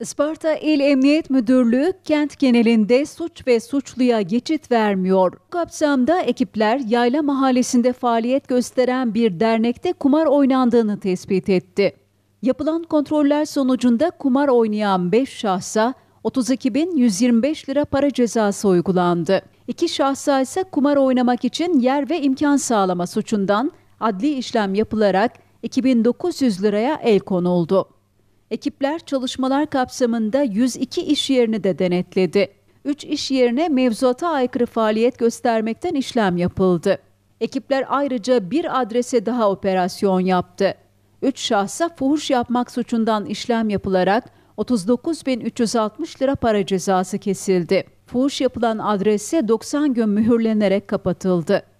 Isparta İl Emniyet Müdürlüğü kent genelinde suç ve suçluya geçit vermiyor. Bu kapsamda ekipler Yayla Mahallesi'nde faaliyet gösteren bir dernekte kumar oynandığını tespit etti. Yapılan kontroller sonucunda kumar oynayan 5 şahsa 32.125 lira para cezası uygulandı. İki şahsa ise kumar oynamak için yer ve imkan sağlama suçundan adli işlem yapılarak 2900 liraya el konuldu. Ekipler çalışmalar kapsamında 102 iş yerini de denetledi. 3 iş yerine mevzuata aykırı faaliyet göstermekten işlem yapıldı. Ekipler ayrıca bir adrese daha operasyon yaptı. 3 şahsa fuhuş yapmak suçundan işlem yapılarak 39.360 lira para cezası kesildi. Fuhuş yapılan adrese 90 gün mühürlenerek kapatıldı.